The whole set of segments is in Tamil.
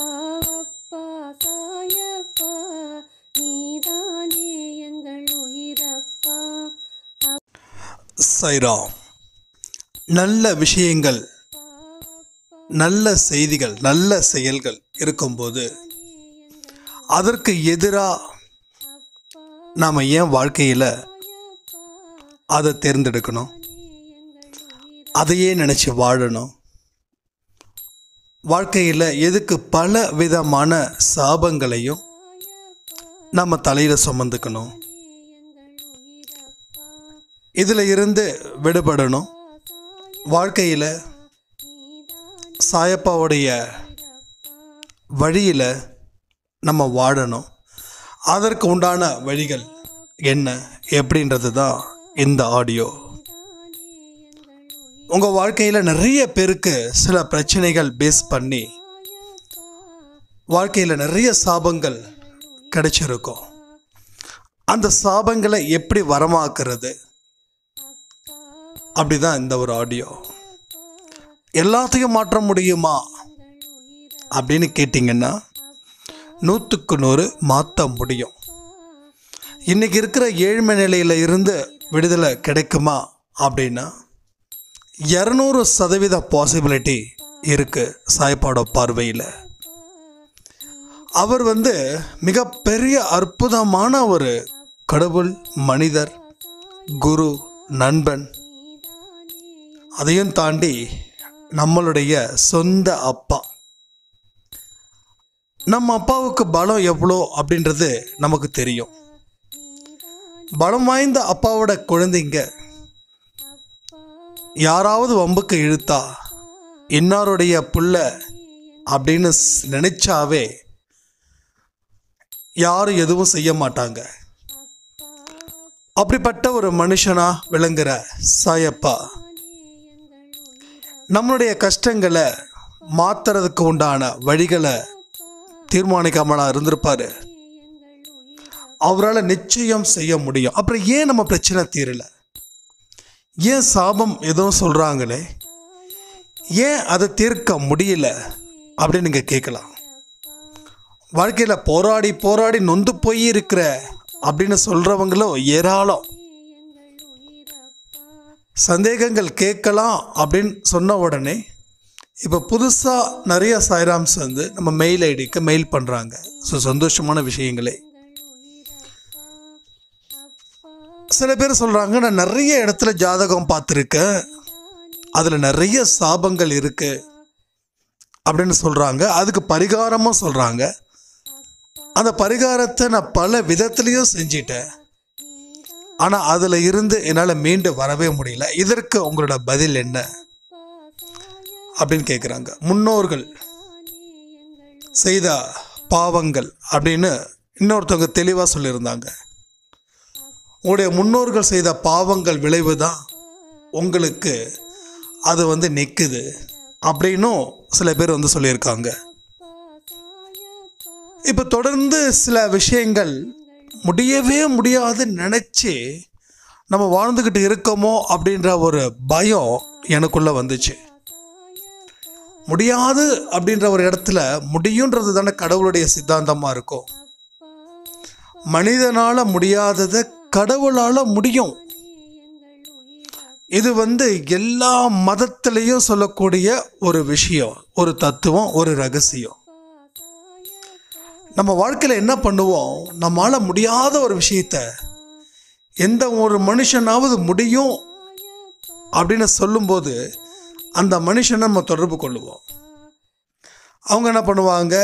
அப்பா சாயப்பா நீதானே எங்கள் உயிரப்பா சைரா நல்ல விஷயங்கள் நல்ல செய்திகள் நல்ல செயல்கள் இருக்கும்போது அதற்கு எதிராக நாம் ஏன் வாழ்க்கையில் அதை தேர்ந்தெடுக்கணும் அதையே நினச்சி வாழணும் வாழ்க்கையில் எதுக்கு பல விதமான சாபங்களையும் நம்ம தலையில் சுமந்துக்கணும் இதில் இருந்து விடுபடணும் வாழ்க்கையில் சாயப்பாவுடைய வழியில் நம்ம வாழணும் அதற்கு உண்டான வழிகள் என்ன எப்படின்றது தான் இந்த ஆடியோ உங்கள் வாழ்க்கையில் நிறைய பேருக்கு சில பிரச்சனைகள் பேஸ் பண்ணி வாழ்க்கையில் நிறைய சாபங்கள் கிடைச்சிருக்கும் அந்த சாபங்களை எப்படி வரமாக்குறது அப்படிதான் இந்த ஒரு ஆடியோ எல்லாத்தையும் மாற்ற முடியுமா அப்படின்னு கேட்டிங்கன்னா நூற்றுக்கு நூறு மாற்ற முடியும் இன்றைக்கி இருக்கிற ஏழ்மை நிலையில் இருந்து விடுதலை கிடைக்குமா அப்படின்னா இரநூறு சதவீத பாசிபிலிட்டி இருக்குது சாய்ப்பாடோ பார்வையில் அவர் வந்து மிகப்பெரிய அற்புதமான ஒரு கடவுள் மனிதர் குரு நண்பன் அதையும் தாண்டி நம்மளுடைய சொந்த அப்பா நம்ம அப்பாவுக்கு பலம் எவ்வளோ அப்படின்றது நமக்கு தெரியும் பலம் வாய்ந்த அப்பாவோட குழந்தைங்க யாராவது வம்புக்கு இழுத்தா இன்னாருடைய புள்ள அப்படின்னு நினச்சாவே யாரும் எதுவும் செய்ய மாட்டாங்க அப்படிப்பட்ட ஒரு மனுஷனா விளங்குற சாயப்பா நம்மளுடைய கஷ்டங்களை மாத்துறதுக்கு உண்டான வழிகளை தீர்மானிக்காமலா இருந்திருப்பாரு அவரால் நிச்சயம் செய்ய முடியும் அப்புறம் ஏன் நம்ம பிரச்சனை தீரலை ஏன் சாபம் எதுவும் சொல்கிறாங்களே ஏன் அதை தீர்க்க முடியல அப்படின்னு நீங்கள் கேட்கலாம் வாழ்க்கையில் போராடி போராடி நொந்து போய் இருக்கிற அப்படின்னு சொல்கிறவங்களும் ஏராளம் சந்தேகங்கள் கேட்கலாம் அப்படின்னு சொன்ன உடனே இப்போ புதுசாக நிறைய சாய்ராம்ஸ் வந்து நம்ம மெயில் ஐடிக்கு மெயில் பண்ணுறாங்க ஸோ சந்தோஷமான விஷயங்களே சில பேர் சொல்கிறாங்க நான் நிறைய இடத்துல ஜாதகம் பார்த்துருக்கேன் அதில் நிறைய சாபங்கள் இருக்குது அப்படின்னு சொல்கிறாங்க அதுக்கு பரிகாரமாக சொல்கிறாங்க அந்த பரிகாரத்தை நான் பல விதத்துலேயும் செஞ்சிட்டேன் ஆனால் அதில் இருந்து என்னால் மீண்டு வரவே முடியல இதற்கு உங்களோட பதில் என்ன அப்படின்னு கேட்குறாங்க முன்னோர்கள் செய்த பாவங்கள் அப்படின்னு இன்னொருத்தவங்க தெளிவாக சொல்லியிருந்தாங்க உங்களுடைய முன்னோர்கள் செய்த பாவங்கள் விளைவு தான் உங்களுக்கு அது வந்து நிற்குது அப்படின்னும் சில பேர் வந்து சொல்லியிருக்காங்க இப்போ தொடர்ந்து சில விஷயங்கள் முடியவே முடியாது நினச்சி நம்ம வாழ்ந்துக்கிட்டு இருக்கோமோ அப்படின்ற ஒரு பயம் எனக்குள்ளே வந்துச்சு முடியாது அப்படின்ற ஒரு இடத்துல முடியுன்றது தானே கடவுளுடைய சித்தாந்தமாக இருக்கும் மனிதனால் முடியாததை கடவுளால் முடியும் இது வந்து எல்லா மதத்திலையும் சொல்லக்கூடிய ஒரு விஷயம் ஒரு தத்துவம் ஒரு ரகசியம் நம்ம வாழ்க்கையில் என்ன பண்ணுவோம் நம்மளால் முடியாத ஒரு விஷயத்த எந்த ஒரு மனுஷனாவது முடியும் அப்படின்னு சொல்லும்போது அந்த மனுஷனை நம்ம தொடர்பு கொள்ளுவோம் அவங்க என்ன பண்ணுவாங்க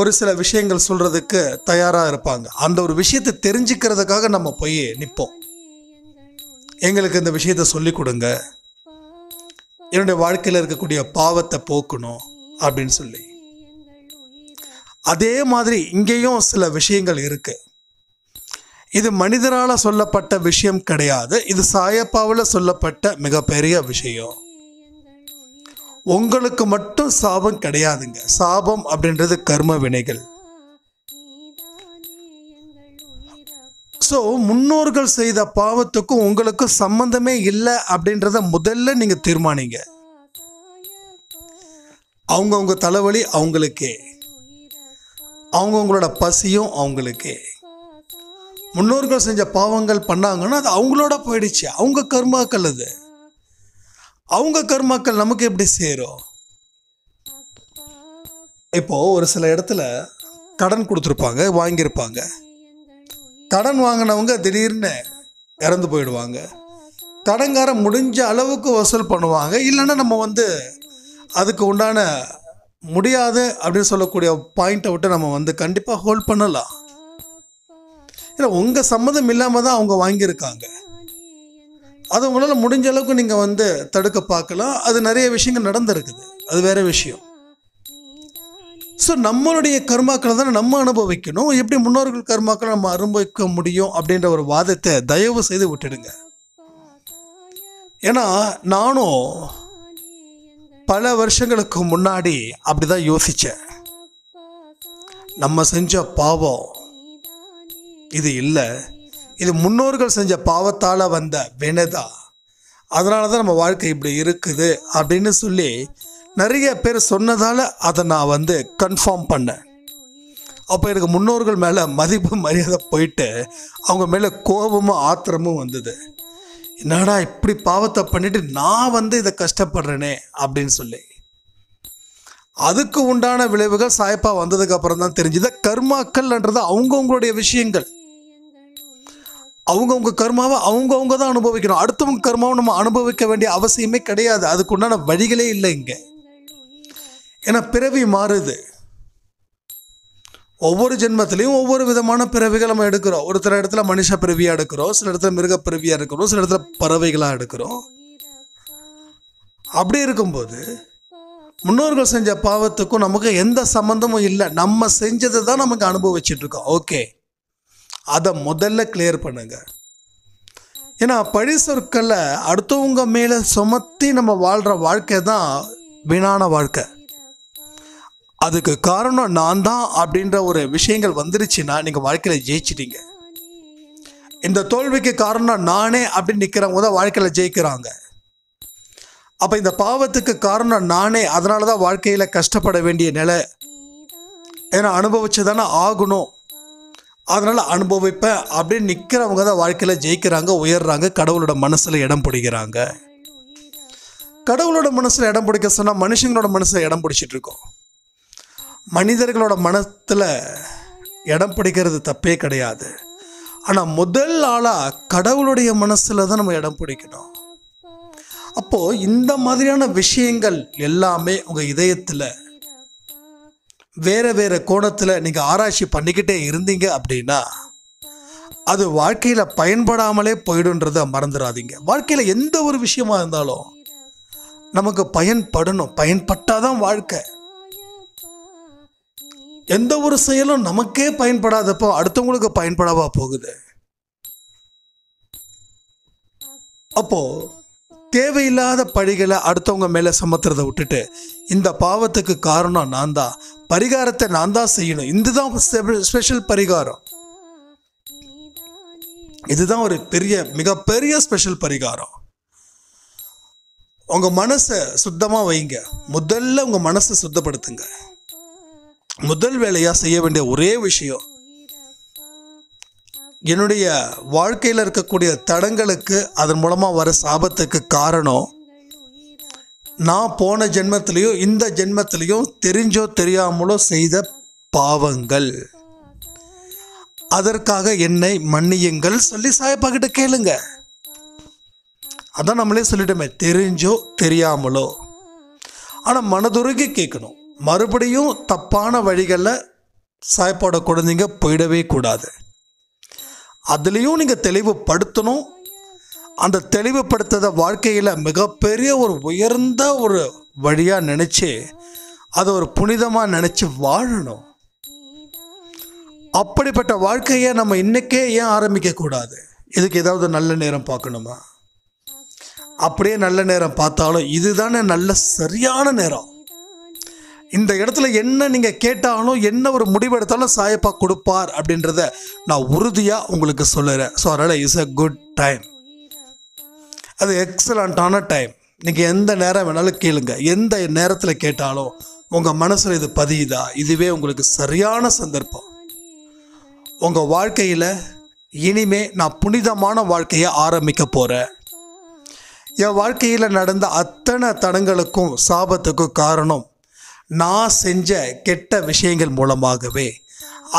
ஒரு சில விஷயங்கள் சொல்கிறதுக்கு தயாராக இருப்பாங்க அந்த ஒரு விஷயத்தை தெரிஞ்சுக்கிறதுக்காக நம்ம போய் நிற்போம் எங்களுக்கு இந்த விஷயத்த சொல்லி கொடுங்க என்னுடைய வாழ்க்கையில் இருக்கக்கூடிய பாவத்தை போக்கணும் அப்படின்னு சொல்லி அதே மாதிரி இங்கேயும் சில விஷயங்கள் இருக்குது இது மனிதரால் சொல்லப்பட்ட விஷயம் கிடையாது இது சாயப்பாவில் சொல்லப்பட்ட மிகப்பெரிய விஷயம் உங்களுக்கு மட்டும் சாபம் கிடையாதுங்க சாபம் அப்படின்றது கர்ம வினைகள் ஸோ முன்னோர்கள் செய்த பாவத்துக்கும் உங்களுக்கும் சம்பந்தமே இல்லை அப்படின்றத முதல்ல நீங்கள் தீர்மானிங்க அவங்கவுங்க தலைவலி அவங்களுக்கே அவங்கவுங்களோட பசியும் அவங்களுக்கே முன்னோர்கள் செஞ்ச பாவங்கள் பண்ணாங்கன்னா அது அவங்களோட போயிடுச்சு அவங்க கர்மாக்கள் அது அவங்க கர்மாக்கள் நமக்கு எப்படி சேரும் இப்போது ஒரு சில இடத்துல கடன் கொடுத்துருப்பாங்க வாங்கியிருப்பாங்க கடன் வாங்கினவங்க திடீர்னு இறந்து போயிடுவாங்க கடன்காரன் முடிஞ்ச அளவுக்கு வசூல் பண்ணுவாங்க இல்லைன்னா நம்ம வந்து அதுக்கு உண்டான முடியாது அப்படின்னு சொல்லக்கூடிய பாயிண்ட்டை விட்டு நம்ம வந்து கண்டிப்பாக ஹோல்ட் பண்ணலாம் இல்லை உங்கள் சம்மதம் இல்லாமல் தான் அவங்க வாங்கியிருக்காங்க அது உங்களால் முடிஞ்ச அளவுக்கு நீங்கள் வந்து தடுக்க பார்க்கலாம் அது நிறைய விஷயங்கள் நடந்திருக்குது அது வேற விஷயம் ஸோ நம்மளுடைய கர்மாக்களை தான் நம்ம அனுபவிக்கணும் எப்படி முன்னோர்கள் கர்மாக்களை நம்ம அனுபவிக்க முடியும் அப்படின்ற ஒரு வாதத்தை தயவு செய்து விட்டுடுங்க ஏன்னா நானும் பல வருஷங்களுக்கு முன்னாடி அப்படி தான் யோசித்தேன் நம்ம செஞ்ச பாவம் இது இல்லை இது முன்னோர்கள் செஞ்ச பாவத்தால் வந்த வினதா அதனால தான் நம்ம வாழ்க்கை இப்படி இருக்குது அப்படின்னு சொல்லி நிறைய பேர் சொன்னதால் அதை நான் வந்து கன்ஃபார்ம் பண்ணேன் அப்போ எனக்கு முன்னோர்கள் மேலே மதிப்பு மரியாதை போயிட்டு அவங்க மேலே கோபமும் ஆத்திரமும் வந்தது என்னடா இப்படி பாவத்தை பண்ணிவிட்டு நான் வந்து இதை கஷ்டப்படுறேனே அப்படின்னு சொல்லி அதுக்கு உண்டான விளைவுகள் சாய்ப்பா வந்ததுக்கு அப்புறம் தான் தெரிஞ்சுது கர்மாக்கள்ன்றது அவங்கவுங்களுடைய விஷயங்கள் அவங்கவுங்க கர்மாவை அவங்கவுங்க தான் அனுபவிக்கணும் அடுத்தவங்க கர்மாவை நம்ம அனுபவிக்க வேண்டிய அவசியமே கிடையாது அதுக்குண்டான வழிகளே இல்லை இங்கே ஏன்னா பிறவி மாறுது ஒவ்வொரு ஜென்மத்திலையும் ஒவ்வொரு விதமான பிறவிகள் நம்ம எடுக்கிறோம் ஒருத்தர் இடத்துல மனுஷ பிறவியாக எடுக்கிறோம் சில இடத்துல மிருகப்பிறவியாக எடுக்கிறோம் சில இடத்துல பறவைகளாக எடுக்கிறோம் அப்படி இருக்கும்போது முன்னோர்கள் செஞ்ச பாவத்துக்கும் நமக்கு எந்த சம்மந்தமும் இல்லை நம்ம செஞ்சதை தான் நமக்கு அனுபவிச்சுட்டு இருக்கோம் ஓகே அதை முதல்ல கிளியர் பண்ணுங்கள் ஏன்னா பழி சொற்களை அடுத்தவங்க மேலே சுமத்தி நம்ம வாழ்கிற வாழ்க்கை தான் வீணான வாழ்க்கை அதுக்கு காரணம் நான் தான் அப்படின்ற ஒரு விஷயங்கள் வந்துருச்சுன்னா நீங்கள் வாழ்க்கையில் ஜெயிச்சிட்டீங்க இந்த தோல்விக்கு காரணம் நானே அப்படின்னு நிற்கிறவங்க தான் வாழ்க்கையில் ஜெயிக்கிறாங்க அப்போ இந்த பாவத்துக்கு காரணம் நானே அதனால தான் வாழ்க்கையில் கஷ்டப்பட வேண்டிய நிலை ஏன்னா அனுபவிச்சு தானே ஆகணும் அதனால் அனுபவிப்பேன் அப்படின்னு நிற்கிறவங்க தான் வாழ்க்கையில் ஜெயிக்கிறாங்க உயர்றாங்க கடவுளோட மனசில் இடம் பிடிக்கிறாங்க கடவுளோட மனசில் இடம் பிடிக்க சொன்னால் மனுஷங்களோட மனசில் இடம் பிடிச்சிட்டு இருக்கோம் மனிதர்களோட மனத்தில் இடம் பிடிக்கிறது தப்பே கிடையாது ஆனால் முதல் ஆளாக கடவுளுடைய மனசில் தான் நம்ம இடம் பிடிக்கணும் அப்போது இந்த மாதிரியான விஷயங்கள் எல்லாமே உங்கள் இதயத்தில் வேறு வேறு கோணத்தில் நீங்கள் ஆராய்ச்சி பண்ணிக்கிட்டே இருந்தீங்க அப்படின்னா அது வாழ்க்கையில் பயன்படாமலே போயிடுன்றதை மறந்துடாதீங்க வாழ்க்கையில் எந்த ஒரு விஷயமா இருந்தாலும் நமக்கு பயன்படணும் பயன்பட்டாதான் வாழ்க்கை எந்த ஒரு செயலும் நமக்கே பயன்படாதப்போ அடுத்தவங்களுக்கு பயன்படாவா போகுது அப்போ தேவையில்லாத பழிகளை அடுத்தவங்க மேலே சமத்துறதை விட்டுட்டு இந்த பாவத்துக்கு காரணம் நான் தான் பரிகாரத்தை நான் தான் செய்யணும் இதுதான் ஸ்பெஷல் பரிகாரம் இதுதான் ஒரு பெரிய மிகப்பெரிய ஸ்பெஷல் பரிகாரம் உங்கள் மனசை சுத்தமாக வைங்க முதல்ல உங்கள் மனசை சுத்தப்படுத்துங்க முதல் வேலையாக செய்ய வேண்டிய ஒரே விஷயம் என்னுடைய வாழ்க்கையில் இருக்கக்கூடிய தடங்களுக்கு அதன் மூலமாக வர சாபத்துக்கு காரணம் நான் போன ஜென்மத்திலையும் இந்த ஜென்மத்திலையும் தெரிஞ்சோ தெரியாமலோ செய்த பாவங்கள் அதற்காக என்னை மன்னியுங்கள் சொல்லி சாயப்பா கிட்ட கேளுங்க அதான் நம்மளே சொல்லிட்டோமே தெரிஞ்சோ தெரியாமலோ ஆனால் மனதுருகி கேட்கணும் மறுபடியும் தப்பான வழிகளில் சாய்ப்பாட குழந்தைங்க போயிடவே கூடாது அதுலேயும் நீங்கள் தெளிவுபடுத்தணும் அந்த தெளிவுபடுத்தத வாழ்க்கையில் மிகப்பெரிய ஒரு உயர்ந்த ஒரு வழியாக நினச்சி அதை ஒரு புனிதமாக நினச்சி வாழணும் அப்படிப்பட்ட வாழ்க்கையை நம்ம இன்றைக்கே ஏன் ஆரம்பிக்கக்கூடாது இதுக்கு ஏதாவது நல்ல நேரம் பார்க்கணுமா அப்படியே நல்ல நேரம் பார்த்தாலும் இதுதானே நல்ல சரியான நேரம் இந்த இடத்துல என்ன நீங்கள் கேட்டாலும் என்ன ஒரு முடிவெடுத்தாலும் சாயப்பா கொடுப்பார் அப்படின்றத நான் உறுதியாக உங்களுக்கு சொல்லுறேன் ஸோ அதனால் இஸ் அ குட் டைம் அது எக்ஸலண்ட்டான டைம் நீங்கள் எந்த நேரம் வேணாலும் கேளுங்க எந்த நேரத்தில் கேட்டாலும் உங்கள் மனசில் இது பதியுதா இதுவே உங்களுக்கு சரியான சந்தர்ப்பம் உங்கள் வாழ்க்கையில் இனிமே நான் புனிதமான வாழ்க்கையை ஆரம்பிக்க போகிறேன் என் வாழ்க்கையில் நடந்த அத்தனை தடங்களுக்கும் சாபத்துக்கும் காரணம் நான் செஞ்ச கெட்ட விஷயங்கள் மூலமாகவே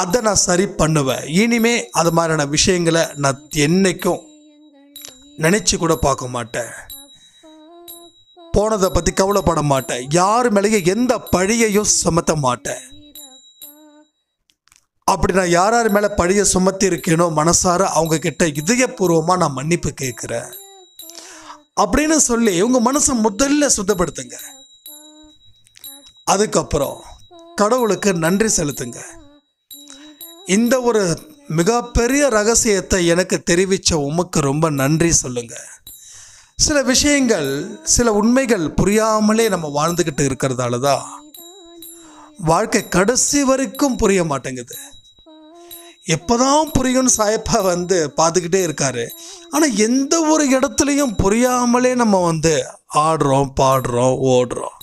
அதை நான் சரி பண்ணுவேன் இனிமே அது மாதிரியான விஷயங்களை நான் என்றைக்கும் நினச்சி கூட பார்க்க மாட்டேன் போனதை பற்றி கவலைப்பட மாட்டேன் யார் மேலேயே எந்த பழியையும் சுமத்த மாட்டேன் அப்படி நான் யார் யார் மேலே பழிய சுமத்தி இருக்கேனோ மனசார அவங்க கிட்ட இதயபூர்வமாக நான் மன்னிப்பு கேட்குறேன் அப்படின்னு சொல்லி உங்க மனசை முதல்ல சுத்தப்படுத்துங்க அதுக்கப்புறம் கடவுளுக்கு நன்றி செலுத்துங்க இந்த ஒரு மிகப்பெரிய ரகசியத்தை எனக்கு தெரிவித்த உமக்கு ரொம்ப நன்றி சொல்லுங்கள் சில விஷயங்கள் சில உண்மைகள் புரியாமலே நம்ம வாழ்ந்துக்கிட்டு இருக்கிறதால தான் வாழ்க்கை கடைசி வரைக்கும் புரிய மாட்டேங்குது எப்போதான் புரியும்னு சாயப்பா வந்து பார்த்துக்கிட்டே இருக்காரு ஆனால் எந்த ஒரு இடத்துலையும் புரியாமலே நம்ம வந்து ஆடுறோம் பாடுறோம் ஓடுறோம்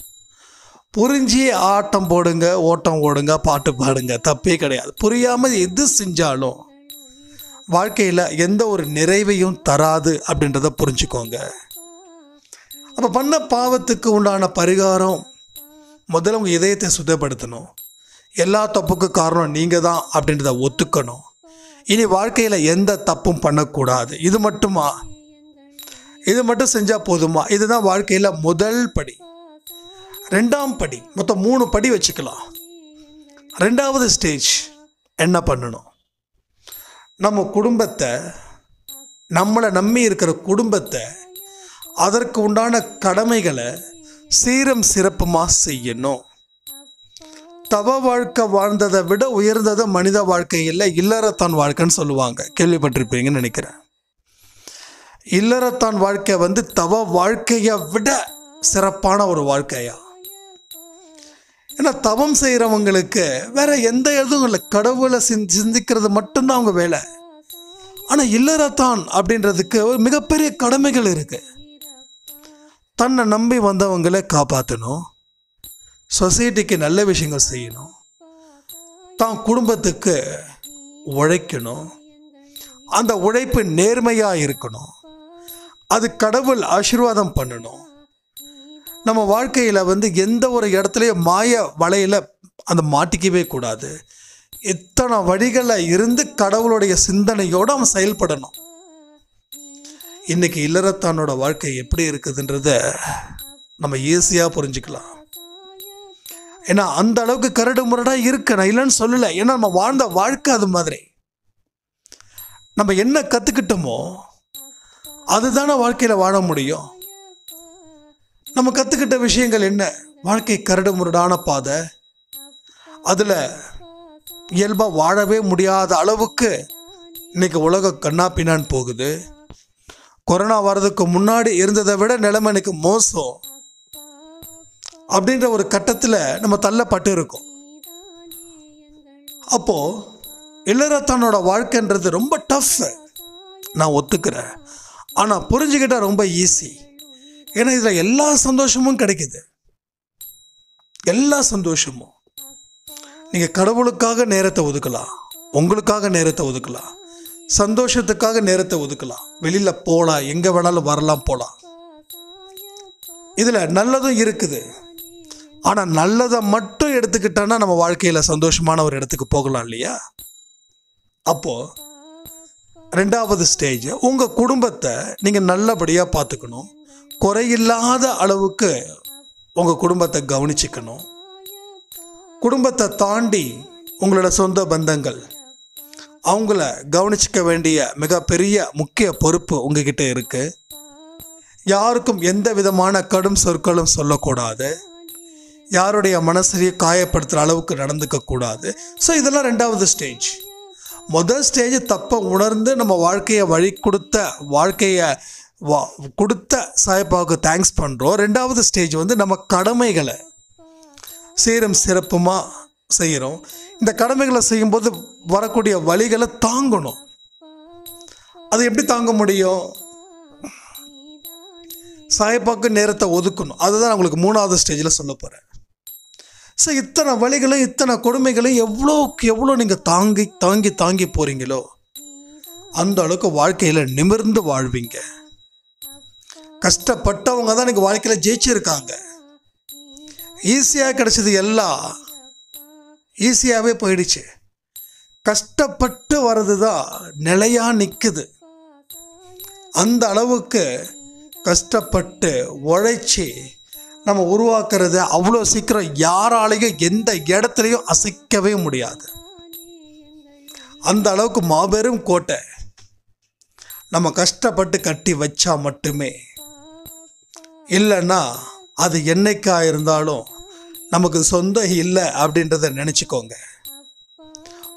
புரிஞ்சு ஆட்டம் போடுங்க ஓட்டம் ஓடுங்க பாட்டு பாடுங்க தப்பே கிடையாது புரியாமல் எது செஞ்சாலும் வாழ்க்கையில் எந்த ஒரு நிறைவையும் தராது அப்படின்றத புரிஞ்சுக்கோங்க அப்போ பண்ண பாவத்துக்கு உண்டான பரிகாரம் முதல்ல உங்கள் இதயத்தை சுத்தப்படுத்தணும் எல்லா தப்புக்கு காரணம் நீங்கள் தான் அப்படின்றத ஒத்துக்கணும் இனி வாழ்க்கையில் எந்த தப்பும் பண்ணக்கூடாது இது மட்டுமா இது மட்டும் செஞ்சால் போதுமா இதுதான் வாழ்க்கையில் முதல் படி ரெண்டாம் படி மொத்தம் மூணு படி வச்சுக்கலாம் ரெண்டாவது ஸ்டேஜ் என்ன பண்ணணும் நம்ம குடும்பத்தை நம்மளை நம்பி இருக்கிற குடும்பத்தை அதற்கு உண்டான கடமைகளை சீரம் சிறப்புமாக செய்யணும் தவ வாழ்க்கை வாழ்ந்ததை விட உயர்ந்ததை மனித வாழ்க்கையில் இல்லறத்தான் வாழ்க்கைன்னு சொல்லுவாங்க கேள்விப்பட்டிருப்பீங்கன்னு நினைக்கிறேன் இல்லறத்தான் வாழ்க்கை வந்து தவ வாழ்க்கையை விட சிறப்பான ஒரு வாழ்க்கையா ஏன்னா தவம் செய்கிறவங்களுக்கு வேற எந்த எதுவும் இல்லை கடவுளை சிந்திக்கிறது மட்டும்தான் அவங்க வேலை ஆனால் இல்லறத்தான் அப்படின்றதுக்கு ஒரு மிகப்பெரிய கடமைகள் இருக்குது தன்னை நம்பி வந்தவங்களை காப்பாற்றணும் சொசைட்டிக்கு நல்ல விஷயங்கள் செய்யணும் தான் குடும்பத்துக்கு உழைக்கணும் அந்த உழைப்பு நேர்மையாக இருக்கணும் அது கடவுள் ஆசீர்வாதம் பண்ணணும் நம்ம வாழ்க்கையில் வந்து எந்த ஒரு இடத்துலையும் மாய வலையில் அந்த மாட்டிக்கவே கூடாது எத்தனை வழிகளில் இருந்து கடவுளுடைய சிந்தனையோடு அவன் செயல்படணும் இன்றைக்கி இல்லறத்தானோட வாழ்க்கை எப்படி இருக்குதுன்றத நம்ம ஈஸியாக புரிஞ்சுக்கலாம் ஏன்னா அந்த அளவுக்கு கரடு முரடாக இருக்கு நான் இல்லைன்னு சொல்லலை ஏன்னா நம்ம வாழ்ந்த வாழ்க்கை அது மாதிரி நம்ம என்ன கற்றுக்கிட்டோமோ அதுதானே வாழ்க்கையில் வாழ முடியும் நம்ம கற்றுக்கிட்ட விஷயங்கள் என்ன வாழ்க்கை கரடு முரடான பாதை அதில் இயல்பாக வாழவே முடியாத அளவுக்கு இன்றைக்கி உலகம் கண்ணா பின்னான்னு போகுது கொரோனா வர்றதுக்கு முன்னாடி இருந்ததை விட நிலைமை எனக்கு மோசம் அப்படின்ற ஒரு கட்டத்தில் நம்ம தள்ளப்பட்டு இருக்கோம் அப்போது இளரத்தனோட வாழ்க்கைன்றது ரொம்ப டஃப் நான் ஒத்துக்கிறேன் ஆனால் புரிஞ்சுக்கிட்டால் ரொம்ப ஈஸி ஏன்னா இதில் எல்லா சந்தோஷமும் கிடைக்குது எல்லா சந்தோஷமும் நீங்கள் கடவுளுக்காக நேரத்தை ஒதுக்கலாம் உங்களுக்காக நேரத்தை ஒதுக்கலாம் சந்தோஷத்துக்காக நேரத்தை ஒதுக்கலாம் வெளியில் போகலாம் எங்கே வேணாலும் வரலாம் போகலாம் இதில் நல்லதும் இருக்குது ஆனால் நல்லதை மட்டும் எடுத்துக்கிட்டோன்னா நம்ம வாழ்க்கையில் சந்தோஷமான ஒரு இடத்துக்கு போகலாம் இல்லையா அப்போது ரெண்டாவது ஸ்டேஜ் உங்கள் குடும்பத்தை நீங்கள் நல்லபடியாக பார்த்துக்கணும் குறையில்லாத அளவுக்கு உங்கள் குடும்பத்தை கவனிச்சுக்கணும் குடும்பத்தை தாண்டி உங்களோட சொந்த பந்தங்கள் அவங்கள கவனிச்சிக்க வேண்டிய மிகப்பெரிய முக்கிய பொறுப்பு உங்ககிட்ட இருக்குது யாருக்கும் எந்த விதமான கடும் சொற்களும் சொல்லக்கூடாது யாருடைய மனசையும் காயப்படுத்துகிற அளவுக்கு நடந்துக்க கூடாது ஸோ இதெல்லாம் ரெண்டாவது ஸ்டேஜ் முதல் ஸ்டேஜ் தப்பை உணர்ந்து நம்ம வாழ்க்கையை வழி கொடுத்த வாழ்க்கையை வா கொடுத்த சாயப்பாவுக்கு தேங்க்ஸ் பண்ணுறோம் ரெண்டாவது ஸ்டேஜ் வந்து நம்ம கடமைகளை சீரம் சிறப்புமாக செய்கிறோம் இந்த கடமைகளை செய்யும்போது வரக்கூடிய வழிகளை தாங்கணும் அது எப்படி தாங்க முடியும் சாயப்பாவுக்கு நேரத்தை ஒதுக்கணும் அதுதான் உங்களுக்கு மூணாவது ஸ்டேஜில் சொல்ல போகிறேன் ஸோ இத்தனை வழிகளையும் இத்தனை கொடுமைகளையும் எவ்வளோக்கு எவ்வளோ நீங்கள் தாங்கி தாங்கி தாங்கி போகிறீங்களோ அந்த அளவுக்கு வாழ்க்கையில் நிமிர்ந்து வாழ்வீங்க கஷ்டப்பட்டவங்க தான் எனக்கு வாழ்க்கையில் ஜெயிச்சிருக்காங்க ஈஸியாக கிடச்சது எல்லாம் ஈஸியாகவே போயிடுச்சு கஷ்டப்பட்டு வர்றது தான் நிலையாக நிற்குது அந்த அளவுக்கு கஷ்டப்பட்டு உழைச்சி நம்ம உருவாக்குறது அவ்வளோ சீக்கிரம் யாராலையும் எந்த இடத்துலையும் அசைக்கவே முடியாது அந்த அளவுக்கு மாபெரும் கோட்டை நம்ம கஷ்டப்பட்டு கட்டி வச்சா மட்டுமே இல்லைன்னா அது என்னைக்கா இருந்தாலும் நமக்கு சொந்தம் இல்லை அப்படின்றத நினச்சிக்கோங்க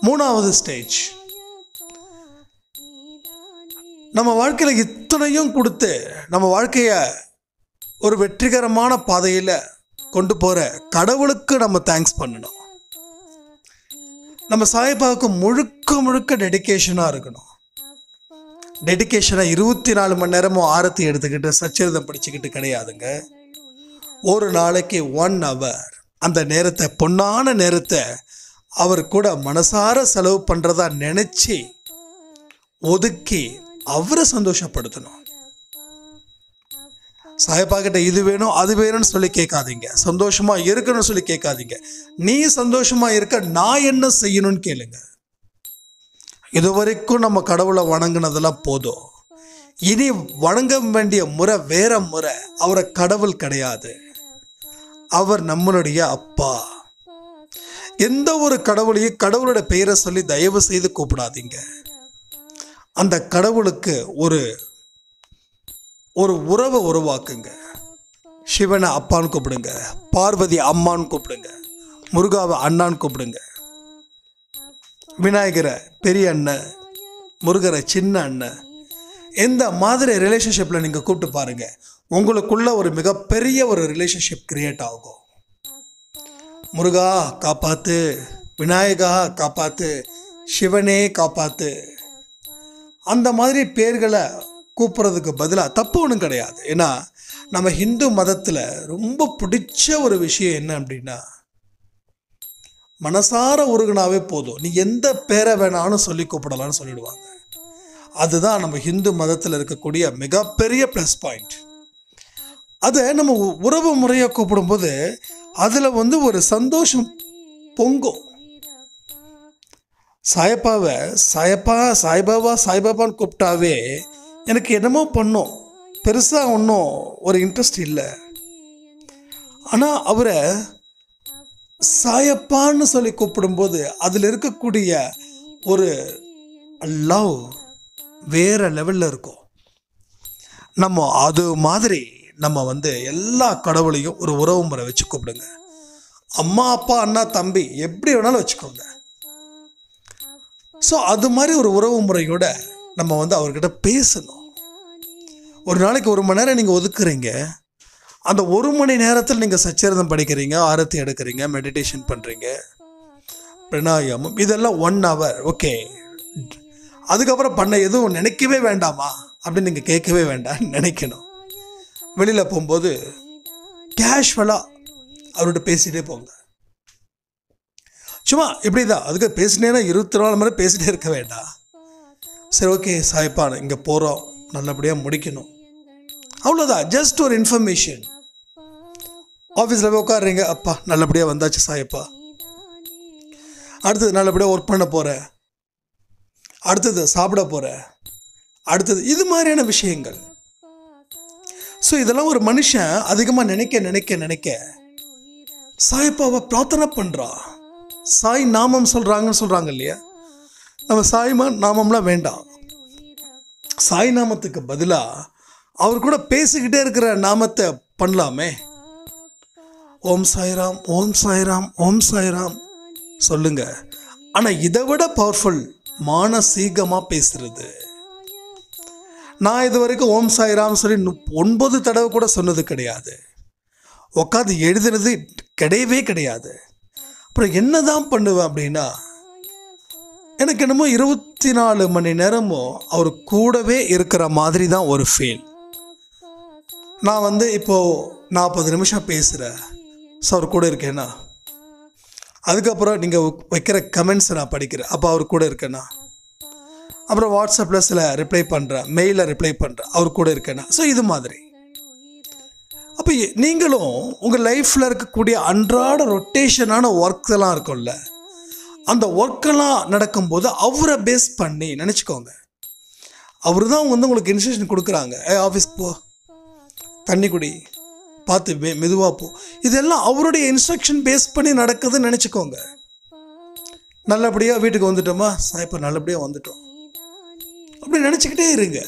மூணாவது ஸ்டேஜ் நம்ம வாழ்க்கையில் இத்தனையும் கொடுத்து நம்ம வாழ்க்கையை ஒரு வெற்றிகரமான பாதையில் கொண்டு போகிற கடவுளுக்கு நம்ம தேங்க்ஸ் பண்ணணும் நம்ம சாய்பாவுக்கு முழுக்க முழுக்க டெடிக்கேஷனாக இருக்கணும் டெடிக்கேஷனாக இருபத்தி நாலு மணி நேரமும் ஆரத்தி எடுத்துக்கிட்டு சச்சரிதம் படிச்சுக்கிட்டு கிடையாதுங்க ஒரு நாளைக்கு ஒன் ஹவர் அந்த நேரத்தை பொன்னான நேரத்தை அவர் கூட மனசார செலவு பண்ணுறதா நினச்சி ஒதுக்கி அவரை சந்தோஷப்படுத்தணும் கிட்ட இது வேணும் அது வேணும்னு சொல்லி கேட்காதீங்க சந்தோஷமாக இருக்கணும்னு சொல்லி கேட்காதீங்க நீ சந்தோஷமாக இருக்க நான் என்ன செய்யணும்னு கேளுங்கள் இது வரைக்கும் நம்ம கடவுளை வணங்கினதெல்லாம் போதும் இனி வணங்க வேண்டிய முறை வேற முறை அவரை கடவுள் கிடையாது அவர் நம்மளுடைய அப்பா எந்த ஒரு கடவுளையும் கடவுளோட பெயரை சொல்லி தயவு செய்து கூப்பிடாதீங்க அந்த கடவுளுக்கு ஒரு ஒரு உறவை உருவாக்குங்க சிவனை அப்பான்னு கூப்பிடுங்க பார்வதி அம்மான்னு கூப்பிடுங்க முருகாவை அண்ணான்னு கூப்பிடுங்க விநாயகரை பெரிய அண்ணன் முருகரை சின்ன அண்ணன் எந்த மாதிரி ரிலேஷன்ஷிப்பில் நீங்கள் கூப்பிட்டு பாருங்கள் உங்களுக்குள்ள ஒரு மிகப்பெரிய ஒரு ரிலேஷன்ஷிப் கிரியேட் ஆகும் முருகா காப்பாத்து விநாயகா காப்பாத்து சிவனே காப்பாத்து அந்த மாதிரி பேர்களை கூப்பிட்றதுக்கு பதிலாக தப்பு ஒன்றும் கிடையாது ஏன்னா நம்ம ஹிந்து மதத்தில் ரொம்ப பிடிச்ச ஒரு விஷயம் என்ன அப்படின்னா மனசார உருகுனாவே போதும் நீ எந்த பேரை வேணாலும் சொல்லி கூப்பிடலாம்னு சொல்லிடுவாங்க அதுதான் நம்ம ஹிந்து மதத்தில் இருக்கக்கூடிய மிகப்பெரிய ப்ளஸ் பாயிண்ட் அதை நம்ம உறவு முறையாக கூப்பிடும்போது அதில் வந்து ஒரு சந்தோஷம் பொங்கும் சாயப்பாவை சாயப்பா சாய்பாபா சாய்பாபான்னு கூப்பிட்டாவே எனக்கு என்னமோ பண்ணும் பெருசாக ஒன்றும் ஒரு இன்ட்ரெஸ்ட் இல்லை ஆனால் அவரை சாயப்பான்னு சொல்லி கூப்பிடும்போது அதில் இருக்கக்கூடிய ஒரு லவ் வேறு லெவலில் இருக்கும் நம்ம அது மாதிரி நம்ம வந்து எல்லா கடவுளையும் ஒரு உறவு முறை வச்சு கூப்பிடுங்க அம்மா அப்பா அண்ணா தம்பி எப்படி வேணாலும் வச்சுக்கோங்க ஸோ அது மாதிரி ஒரு உறவு முறையோட நம்ம வந்து அவர்கிட்ட பேசணும் ஒரு நாளைக்கு ஒரு மணி நேரம் நீங்கள் ஒதுக்குறீங்க அந்த ஒரு மணி நேரத்தில் நீங்கள் சச்சரிதம் படிக்கிறீங்க ஆரத்தி எடுக்கிறீங்க மெடிடேஷன் பண்ணுறீங்க பிரணாயாமம் இதெல்லாம் ஒன் ஹவர் ஓகே அதுக்கப்புறம் பண்ண எதுவும் நினைக்கவே வேண்டாமா அப்படின்னு நீங்கள் கேட்கவே வேண்டாம் நினைக்கணும் வெளியில் போகும்போது கேஷுவலாக அவர்கிட்ட பேசிகிட்டே போங்க சும்மா இப்படி தான் அதுக்கு பேசினேன்னா இருபத்தி நாலு மணி பேசிகிட்டே இருக்க வேண்டாம் சரி ஓகே சாய்ப்பான் இங்கே போகிறோம் நல்லபடியாக முடிக்கணும் அவ்வளோதான் ஜஸ்ட் ஒரு இன்ஃபர்மேஷன் ஆஃபீஸில் போய் உட்காடுறீங்க அப்பா நல்லபடியாக வந்தாச்சு சாயப்பா அடுத்தது நல்லபடியாக ஒர்க் பண்ண போகிறேன் அடுத்தது சாப்பிட போகிறேன் அடுத்தது இது மாதிரியான விஷயங்கள் ஸோ இதெல்லாம் ஒரு மனுஷன் அதிகமாக நினைக்க நினைக்க நினைக்க சாயப்பாவை பிரார்த்தனை பண்ணுறா சாய் நாமம் சொல்கிறாங்கன்னு சொல்கிறாங்க இல்லையா நம்ம சாய்மா நாமம்லாம் வேண்டாம் சாய் நாமத்துக்கு பதிலாக அவர் கூட பேசிக்கிட்டே இருக்கிற நாமத்தை பண்ணலாமே ஓம் சாய்ராம் ஓம் சாய்ராம் ஓம் சாய்ராம் சொல்லுங்க ஆனால் இதை விட பவர்ஃபுல் மானசீகமாக பேசுறது நான் இது வரைக்கும் ஓம் சாய்ராம் சொல்லி ஒன்பது தடவை கூட சொன்னது கிடையாது உட்காந்து எழுதுனது கிடையவே கிடையாது அப்புறம் என்ன தான் பண்ணுவேன் அப்படின்னா எனக்கு என்னமோ இருபத்தி நாலு மணி நேரமும் அவர் கூடவே இருக்கிற மாதிரி தான் ஒரு ஃபீல் நான் வந்து இப்போது நாற்பது நிமிஷம் பேசுகிறேன் ஸோ அவர் கூட இருக்கேன்னா அதுக்கப்புறம் நீங்கள் வைக்கிற கமெண்ட்ஸை நான் படிக்கிறேன் அப்போ அவர் கூட இருக்கேன்னா அப்புறம் வாட்ஸ்அப்பில் சில ரிப்ளை பண்ணுறேன் மெயிலில் ரிப்ளை பண்ணுறேன் அவர் கூட இருக்கேன்னா ஸோ இது மாதிரி அப்போ நீங்களும் உங்கள் லைஃப்பில் இருக்கக்கூடிய அன்றாட ரொட்டேஷனான ஒர்க் இருக்கும்ல அந்த ஒர்க்கெல்லாம் நடக்கும்போது அவரை பேஸ் பண்ணி நினச்சிக்கோங்க அவர் தான் வந்து உங்களுக்கு இன்ஸ்ட்ரக்ஷன் கொடுக்குறாங்க ஏ ஆஃபீஸ்க்கு போ தண்ணி குடி பார்த்து மெ மெதுவாக போ இதெல்லாம் அவருடைய இன்ஸ்ட்ரக்ஷன் பேஸ் பண்ணி நடக்குதுன்னு நினச்சிக்கோங்க நல்லபடியாக வீட்டுக்கு வந்துட்டோமா சாய்ப்பா நல்லபடியாக வந்துட்டோம் அப்படி நினச்சிக்கிட்டே இருங்க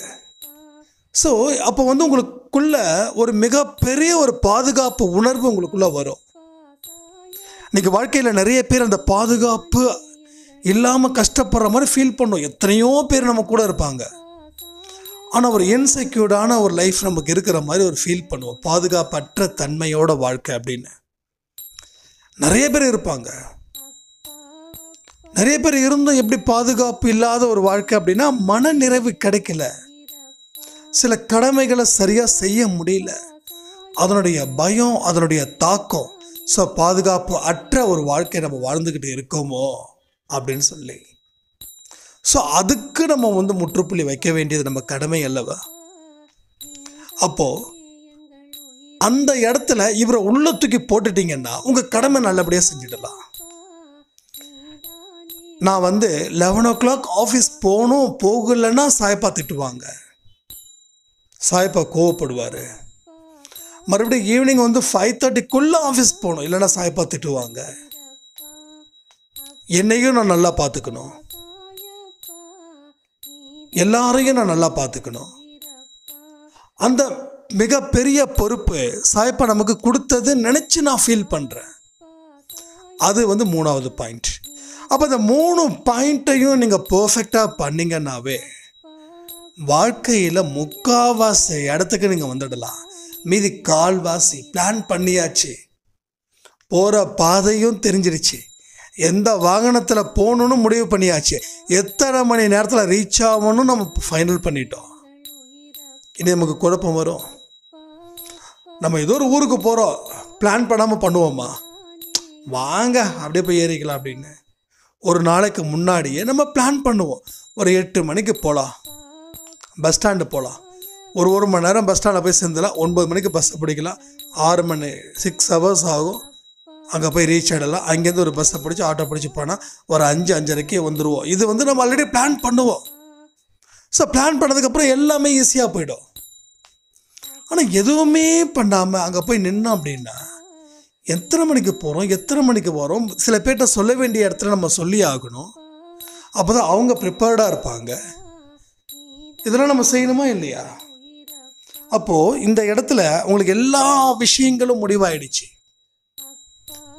ஸோ அப்போ வந்து உங்களுக்குள்ள ஒரு மிகப்பெரிய ஒரு பாதுகாப்பு உணர்வு உங்களுக்குள்ளே வரும் இன்றைக்கி வாழ்க்கையில் நிறைய பேர் அந்த பாதுகாப்பு இல்லாமல் கஷ்டப்படுற மாதிரி ஃபீல் பண்ணோம் எத்தனையோ பேர் நம்ம கூட இருப்பாங்க ஆனால் ஒரு இன்செக்யூர்டான ஒரு லைஃப் நமக்கு இருக்கிற மாதிரி ஒரு ஃபீல் பண்ணுவோம் பாதுகாப்பற்ற தன்மையோட வாழ்க்கை அப்படின்னு நிறைய பேர் இருப்பாங்க நிறைய பேர் இருந்தும் எப்படி பாதுகாப்பு இல்லாத ஒரு வாழ்க்கை அப்படின்னா மன நிறைவு கிடைக்கல சில கடமைகளை சரியாக செய்ய முடியல அதனுடைய பயம் அதனுடைய தாக்கம் ஸோ பாதுகாப்பு அற்ற ஒரு வாழ்க்கை நம்ம வாழ்ந்துக்கிட்டு இருக்கோமோ அப்படின்னு சொல்லி ஸோ அதுக்கு நம்ம வந்து முற்றுப்புள்ளி வைக்க வேண்டியது நம்ம கடமை அல்லவா அப்போது அந்த இடத்துல இவரை உள்ளத்துக்கு தூக்கி போட்டுட்டீங்கன்னா உங்கள் கடமை நல்லபடியாக செஞ்சிடலாம் நான் வந்து லெவன் ஓ கிளாக் ஆஃபீஸ் போகணும் போகலைன்னா சாய்ப்பா திட்டுவாங்க சாய்ப்பா கோவப்படுவார் மறுபடியும் ஈவினிங் வந்து ஃபைவ் தேர்ட்டிக்குள்ளே ஆஃபீஸ் போகணும் இல்லைன்னா சாய்ப்பா திட்டுவாங்க என்னையும் நான் நல்லா பார்த்துக்கணும் எல்லாரையும் நான் நல்லா பார்த்துக்கணும் அந்த மிகப்பெரிய பொறுப்பு சாய்ப்பா நமக்கு கொடுத்தது நினச்சி நான் ஃபீல் பண்ணுறேன் அது வந்து மூணாவது பாயிண்ட் அப்போ இந்த மூணு பாயிண்ட்டையும் நீங்கள் பர்ஃபெக்டாக பண்ணிங்கன்னாவே வாழ்க்கையில் முக்கால்வாசி இடத்துக்கு நீங்கள் வந்துடலாம் மீதி கால்வாசி பிளான் பண்ணியாச்சு போகிற பாதையும் தெரிஞ்சிருச்சு எந்த வாகனத்தில் போகணுன்னு முடிவு பண்ணியாச்சு எத்தனை மணி நேரத்தில் ரீச் ஆகணும்னு நம்ம ஃபைனல் பண்ணிட்டோம் இனி நமக்கு குழப்பம் வரும் நம்ம ஏதோ ஒரு ஊருக்கு போகிறோம் பிளான் பண்ணாமல் பண்ணுவோமா வாங்க அப்படியே போய் ஏறிக்கலாம் அப்படின்னு ஒரு நாளைக்கு முன்னாடியே நம்ம பிளான் பண்ணுவோம் ஒரு எட்டு மணிக்கு போகலாம் பஸ் ஸ்டாண்டு போகலாம் ஒரு ஒரு மணி நேரம் பஸ் ஸ்டாண்டில் போய் சேர்ந்துலாம் ஒன்பது மணிக்கு பஸ்ஸை பிடிக்கலாம் ஆறு மணி சிக்ஸ் ஹவர்ஸ் ஆகும் அங்கே போய் ரீச் ஆகிடலாம் அங்கேருந்து ஒரு பஸ்ஸை பிடிச்சி ஆட்டோ பிடிச்சி போனால் ஒரு அஞ்சு அஞ்சரைக்கே வந்துடுவோம் இது வந்து நம்ம ஆல்ரெடி பிளான் பண்ணுவோம் ஸோ பிளான் பண்ணதுக்கப்புறம் எல்லாமே ஈஸியாக போயிடும் ஆனால் எதுவுமே பண்ணாமல் அங்கே போய் நின்னோம் அப்படின்னா எத்தனை மணிக்கு போகிறோம் எத்தனை மணிக்கு போகிறோம் சில பேர்கிட்ட சொல்ல வேண்டிய இடத்துல நம்ம சொல்லி ஆகணும் அப்போ தான் அவங்க ப்ரிப்பேர்டாக இருப்பாங்க இதெல்லாம் நம்ம செய்யணுமா இல்லையா அப்போது இந்த இடத்துல உங்களுக்கு எல்லா விஷயங்களும் முடிவாயிடுச்சு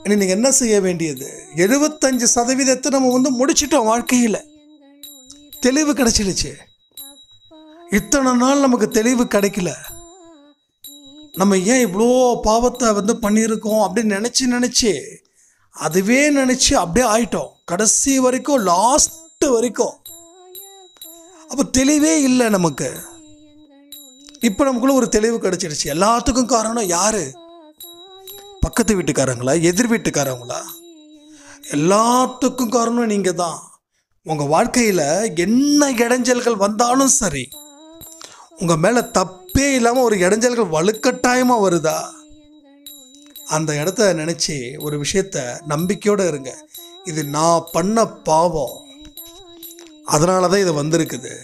இனி நீங்கள் என்ன செய்ய வேண்டியது எழுபத்தஞ்சு சதவீதத்தை நம்ம வந்து முடிச்சிட்டோம் வாழ்க்கையில் தெளிவு கிடைச்சிடுச்சு இத்தனை நாள் நமக்கு தெளிவு கிடைக்கல நம்ம ஏன் இவ்வளோ பாவத்தை வந்து பண்ணியிருக்கோம் அப்படின்னு நினச்சி நினச்சி அதுவே நினச்சி அப்படியே ஆயிட்டோம் கடைசி வரைக்கும் லாஸ்ட்டு வரைக்கும் அப்போ தெளிவே இல்லை நமக்கு இப்போ நமக்குள்ள ஒரு தெளிவு கிடச்சிடுச்சு எல்லாத்துக்கும் காரணம் யார் பக்கத்து வீட்டுக்காரங்களா எதிர் வீட்டுக்காரங்களா எல்லாத்துக்கும் காரணம் நீங்கள் தான் உங்கள் வாழ்க்கையில் என்ன இடைஞ்சல்கள் வந்தாலும் சரி உங்கள் மேலே தப்பே இல்லாமல் ஒரு இடைஞ்சல்கள் வலுக்கட்டாயமாக வருதா அந்த இடத்த நினச்சி ஒரு விஷயத்த நம்பிக்கையோடு இருங்க இது நான் பண்ண பாவம் அதனால தான் இது வந்திருக்குது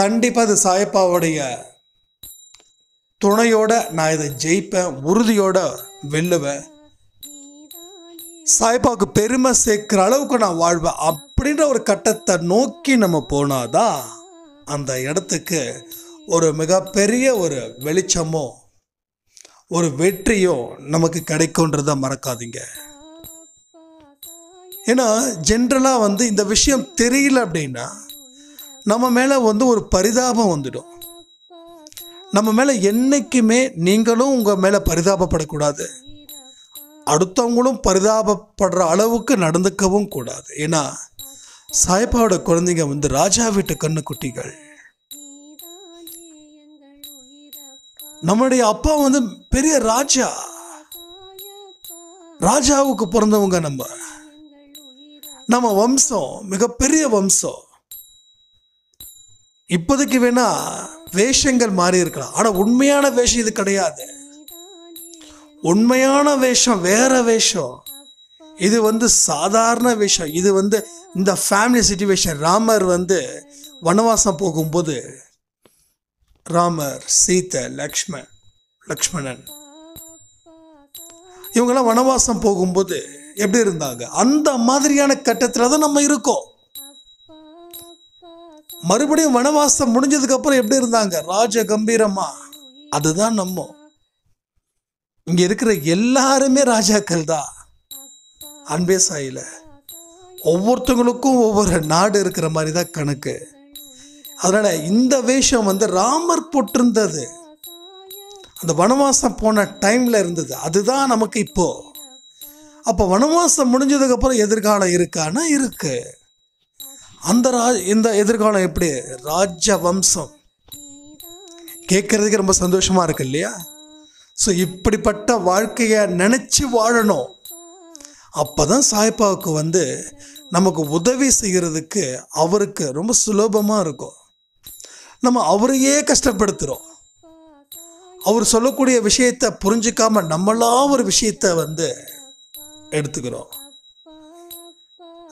கண்டிப்பாக இது சாயப்பாவுடைய துணையோட நான் இதை ஜெயிப்பேன் உறுதியோட வெல்லுவேன் சாய்பாவுக்கு பெருமை சேர்க்குற அளவுக்கு நான் வாழ்வேன் அப்படின்ற ஒரு கட்டத்தை நோக்கி நம்ம போனாதான் அந்த இடத்துக்கு ஒரு மிகப்பெரிய ஒரு வெளிச்சமோ ஒரு வெற்றியோ நமக்கு கிடைக்கும்ன்றத மறக்காதீங்க ஏன்னா ஜென்ரலாக வந்து இந்த விஷயம் தெரியல அப்படின்னா நம்ம மேலே வந்து ஒரு பரிதாபம் வந்துடும் நம்ம மேலே என்றைக்குமே நீங்களும் உங்கள் மேலே பரிதாபப்படக்கூடாது அடுத்தவங்களும் பரிதாபப்படுற அளவுக்கு நடந்துக்கவும் கூடாது ஏன்னா சாய்பாவோட குழந்தைங்க வந்து ராஜா வீட்டு கண்ணு குட்டிகள் நம்முடைய அப்பா வந்து பெரிய ராஜா ராஜாவுக்கு பிறந்தவங்க நம்ம நம்ம வம்சம் மிகப்பெரிய வம்சம் இப்போதைக்கு வேணால் வேஷங்கள் மாறி இருக்கலாம் ஆனால் உண்மையான வேஷம் இது கிடையாது உண்மையான வேஷம் வேற வேஷம் இது வந்து சாதாரண விஷயம் இது வந்து இந்த ஃபேமிலி சுச்சுவேஷன் ராமர் வந்து வனவாசம் போகும்போது ராமர் சீதை லக்ஷ்மண் லக்ஷ்மணன் இவங்கெல்லாம் வனவாசம் போகும்போது எப்படி இருந்தாங்க அந்த மாதிரியான கட்டத்தில் தான் நம்ம இருக்கோம் மறுபடியும் வனவாசம் முடிஞ்சதுக்கப்புறம் எப்படி இருந்தாங்க ராஜ கம்பீரமா அதுதான் நம்ம இங்கே இருக்கிற எல்லாருமே ராஜாக்கள் தான் அன்பே சாயில ஒவ்வொருத்தவங்களுக்கும் ஒவ்வொரு நாடு இருக்கிற மாதிரி தான் கணக்கு அதனால் இந்த வேஷம் வந்து ராமர் போட்டிருந்தது அந்த வனவாசம் போன டைமில் இருந்தது அதுதான் நமக்கு இப்போது அப்போ வனவாசம் முடிஞ்சதுக்கப்புறம் எதிர்காலம் இருக்கான்னா இருக்குது அந்த ரா இந்த எதிர்காலம் எப்படி ராஜ வம்சம் கேட்கறதுக்கு ரொம்ப சந்தோஷமாக இருக்கு இல்லையா ஸோ இப்படிப்பட்ட வாழ்க்கையை நினச்சி வாழணும் அப்போ தான் சாய்ப்பாவுக்கு வந்து நமக்கு உதவி செய்கிறதுக்கு அவருக்கு ரொம்ப சுலபமாக இருக்கும் நம்ம அவரையே கஷ்டப்படுத்துகிறோம் அவர் சொல்லக்கூடிய விஷயத்தை புரிஞ்சிக்காமல் நம்மளா ஒரு விஷயத்தை வந்து எடுத்துக்கிறோம்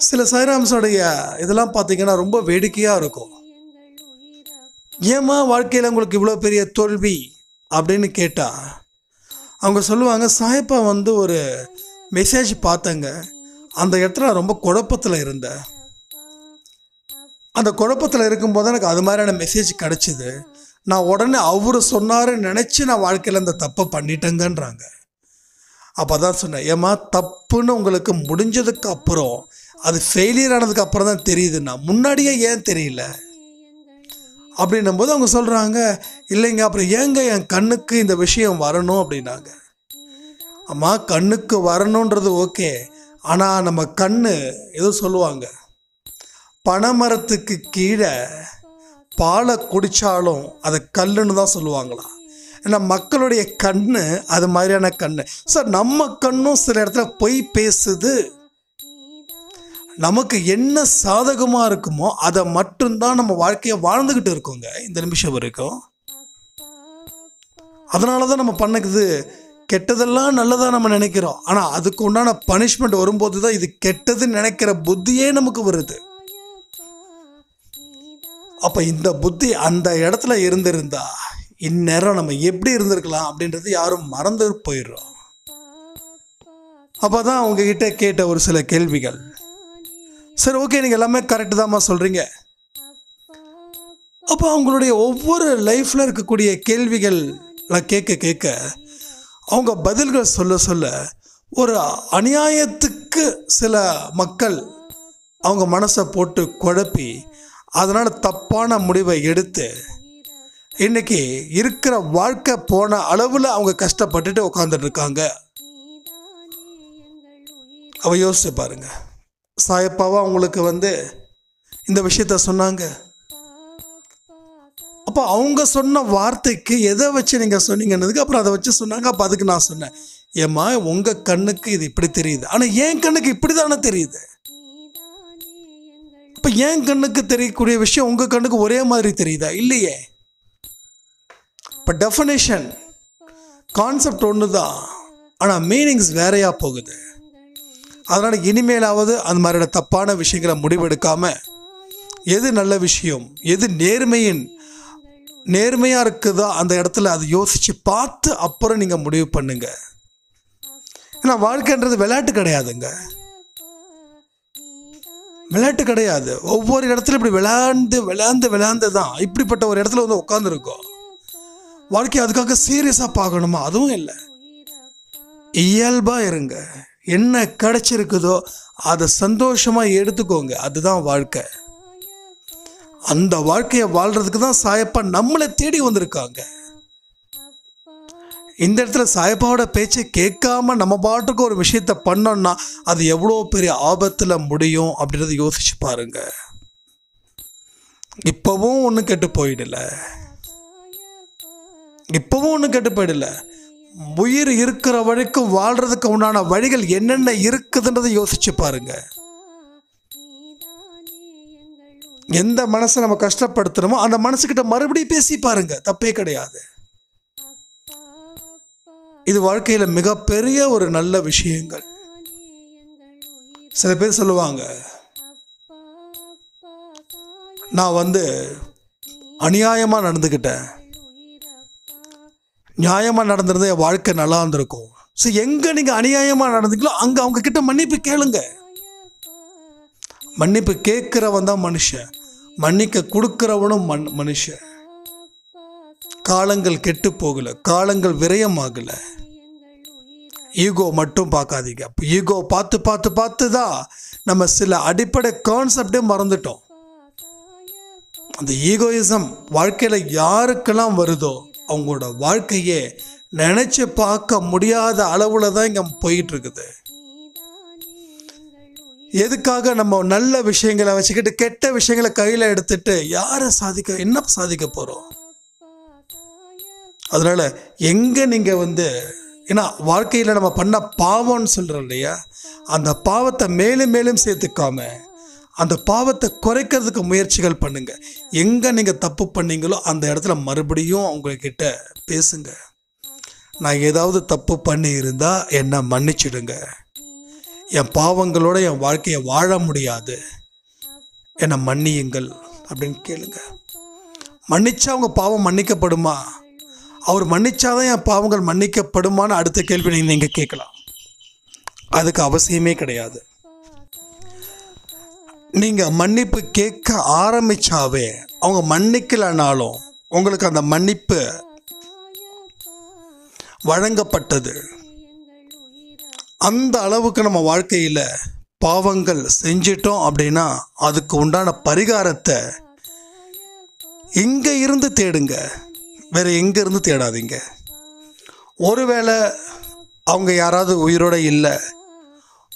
சில சைராம்ஸோடைய இதெல்லாம் பார்த்தீங்கன்னா ரொம்ப வேடிக்கையாக இருக்கும் ஏம்மா வாழ்க்கையில் உங்களுக்கு இவ்வளோ பெரிய தோல்வி அப்படின்னு கேட்டால் அவங்க சொல்லுவாங்க சாய்ப்பா வந்து ஒரு மெசேஜ் பார்த்தங்க அந்த இடத்துல நான் ரொம்ப குழப்பத்தில் இருந்தேன் அந்த குழப்பத்தில் இருக்கும்போது எனக்கு அது மாதிரியான மெசேஜ் கிடச்சிது நான் உடனே அவர் சொன்னாருன்னு நினச்சி நான் வாழ்க்கையில் அந்த தப்பை பண்ணிட்டேங்கன்றாங்க அப்போ தான் சொன்னேன் ஏம்மா தப்புன்னு உங்களுக்கு முடிஞ்சதுக்கு அப்புறம் அது ஃபெயிலியர் ஆனதுக்கு அப்புறம் தான் தெரியுதுண்ணா முன்னாடியே ஏன் தெரியல அப்படின்னும் போது அவங்க சொல்கிறாங்க இல்லைங்க அப்புறம் ஏங்க என் கண்ணுக்கு இந்த விஷயம் வரணும் அப்படின்னாங்க அம்மா கண்ணுக்கு வரணுன்றது ஓகே ஆனால் நம்ம கண்ணு எதுவும் சொல்லுவாங்க பனைமரத்துக்கு கீழே பாலை குடித்தாலும் அதை கல்லுன்னு தான் சொல்லுவாங்களாம் ஏன்னா மக்களுடைய கண் அது மாதிரியான கண் சார் நம்ம கண்ணும் சில இடத்துல பொய் பேசுது நமக்கு என்ன சாதகமாக இருக்குமோ அதை மட்டும்தான் நம்ம வாழ்க்கையை வாழ்ந்துக்கிட்டு இருக்கோங்க இந்த நிமிஷம் வரைக்கும் அதனால தான் நம்ம பண்ணக்குது கெட்டதெல்லாம் நல்லதாக நம்ம நினைக்கிறோம் ஆனால் அதுக்கு உண்டான பனிஷ்மெண்ட் வரும்போது தான் இது கெட்டதுன்னு நினைக்கிற புத்தியே நமக்கு வருது அப்போ இந்த புத்தி அந்த இடத்துல இருந்திருந்தா இந்நேரம் நம்ம எப்படி இருந்திருக்கலாம் அப்படின்றது யாரும் மறந்து போயிடுறோம் அப்போ தான் அவங்கக்கிட்ட கேட்ட ஒரு சில கேள்விகள் சரி ஓகே நீங்கள் எல்லாமே கரெக்ட் தான்மா சொல்கிறீங்க அப்போ அவங்களுடைய ஒவ்வொரு லைஃப்பில் இருக்கக்கூடிய கேள்விகள் நான் கேட்க கேட்க அவங்க பதில்கள் சொல்ல சொல்ல ஒரு அநியாயத்துக்கு சில மக்கள் அவங்க மனசை போட்டு குழப்பி அதனால் தப்பான முடிவை எடுத்து இன்றைக்கி இருக்கிற வாழ்க்கை போன அளவில் அவங்க கஷ்டப்பட்டுட்டு உட்காந்துட்டு இருக்காங்க அவ யோசிச்சு பாருங்கள் சாயப்பாவா அவங்களுக்கு வந்து இந்த விஷயத்த சொன்னாங்க அப்போ அவங்க சொன்ன வார்த்தைக்கு எதை வச்சு நீங்கள் சொன்னீங்கன்னதுக்கு அப்புறம் அதை வச்சு சொன்னாங்க அப்போ அதுக்கு நான் சொன்னேன் ஏம்மா உங்கள் கண்ணுக்கு இது இப்படி தெரியுது ஆனால் என் கண்ணுக்கு இப்படி தானே தெரியுது இப்போ என் கண்ணுக்கு தெரியக்கூடிய விஷயம் உங்கள் கண்ணுக்கு ஒரே மாதிரி தெரியுதா இல்லையே இப்போ டெஃபனேஷன் கான்செப்ட் ஒன்று தான் ஆனால் மீனிங்ஸ் வேறையாக போகுது அதனால் இனிமேலாவது அந்த மாதிரியான தப்பான விஷயங்களை முடிவெடுக்காமல் எது நல்ல விஷயம் எது நேர்மையின் நேர்மையாக இருக்குதோ அந்த இடத்துல அதை யோசித்து பார்த்து அப்புறம் நீங்கள் முடிவு பண்ணுங்க ஏன்னா வாழ்க்கைன்றது விளையாட்டு கிடையாதுங்க விளையாட்டு கிடையாது ஒவ்வொரு இடத்துல இப்படி விளையாண்டு விளையாண்டு விளையாண்டு தான் இப்படிப்பட்ட ஒரு இடத்துல வந்து உட்காந்துருக்கோம் வாழ்க்கையை அதுக்காக சீரியஸாக பார்க்கணுமா அதுவும் இல்லை இயல்பாக இருங்க என்ன கிடச்சிருக்குதோ அதை சந்தோஷமாக எடுத்துக்கோங்க அதுதான் வாழ்க்கை அந்த வாழ்க்கையை வாழ்கிறதுக்கு தான் சாயப்பா நம்மளை தேடி வந்திருக்காங்க இந்த இடத்துல சாயப்பாவோட பேச்சை கேட்காம நம்ம பாட்டுக்கு ஒரு விஷயத்த பண்ணோம்னா அது எவ்வளோ பெரிய ஆபத்தில் முடியும் அப்படின்றத யோசிச்சு பாருங்க இப்போவும் ஒன்றும் கெட்டு போயிடல இப்போவும் ஒன்றும் கெட்டு போயிடல உயிர் இருக்கிற வழிக்கும் வாழ்கிறதுக்கு உண்டான வழிகள் என்னென்ன இருக்குதுன்றதை யோசிச்சு பாருங்க எந்த மனசை நம்ம கஷ்டப்படுத்தணுமோ அந்த மனசுக்கிட்ட மறுபடியும் பேசி பாருங்க தப்பே கிடையாது இது வாழ்க்கையில் மிகப்பெரிய ஒரு நல்ல விஷயங்கள் சில பேர் சொல்லுவாங்க நான் வந்து அநியாயமாக நடந்துக்கிட்டேன் நியாயமாக நடந்திருந்தா என் வாழ்க்கை நல்லா இருந்திருக்கும் ஸோ எங்கே நீங்கள் அநியாயமாக நடந்தீங்களோ அங்கே அவங்கக்கிட்ட மன்னிப்பு கேளுங்க மன்னிப்பு கேட்குறவன் தான் மனுஷன் மன்னிக்க கொடுக்குறவனும் மண் மனுஷன் காலங்கள் கெட்டு போகலை காலங்கள் விரயமாகலை ஈகோ மட்டும் பார்க்காதீங்க அப்போ ஈகோ பார்த்து பார்த்து பார்த்து தான் நம்ம சில அடிப்படை கான்செப்டே மறந்துட்டோம் அந்த ஈகோயிசம் வாழ்க்கையில் யாருக்கெல்லாம் வருதோ அவங்களோட வாழ்க்கையே நினச்சி பார்க்க முடியாத அளவில் தான் இங்கே போயிட்டுருக்குது எதுக்காக நம்ம நல்ல விஷயங்களை வச்சுக்கிட்டு கெட்ட விஷயங்களை கையில் எடுத்துட்டு யாரை சாதிக்க என்ன சாதிக்க போகிறோம் அதனால் எங்கே நீங்கள் வந்து ஏன்னா வாழ்க்கையில் நம்ம பண்ண பாவம்னு சொல்கிறோம் இல்லையா அந்த பாவத்தை மேலும் மேலும் சேர்த்துக்காம அந்த பாவத்தை குறைக்கிறதுக்கு முயற்சிகள் பண்ணுங்கள் எங்கே நீங்கள் தப்பு பண்ணீங்களோ அந்த இடத்துல மறுபடியும் அவங்கக்கிட்ட பேசுங்க நான் ஏதாவது தப்பு பண்ணி இருந்தால் என்னை மன்னிச்சிடுங்க என் பாவங்களோட என் வாழ்க்கையை வாழ முடியாது என்னை மன்னியுங்கள் அப்படின்னு கேளுங்க மன்னிச்சா அவங்க பாவம் மன்னிக்கப்படுமா அவர் மன்னிச்சாதான் என் பாவங்கள் மன்னிக்கப்படுமான்னு அடுத்த கேள்வி நீங்கள் கேட்கலாம் அதுக்கு அவசியமே கிடையாது நீங்கள் மன்னிப்பு கேட்க ஆரம்பித்தாவே அவங்க மன்னிக்கலனாலும் உங்களுக்கு அந்த மன்னிப்பு வழங்கப்பட்டது அந்த அளவுக்கு நம்ம வாழ்க்கையில் பாவங்கள் செஞ்சிட்டோம் அப்படின்னா அதுக்கு உண்டான பரிகாரத்தை இங்கே இருந்து தேடுங்க வேறு எங்கேருந்து இருந்து தேடாதீங்க ஒருவேளை அவங்க யாராவது உயிரோடு இல்லை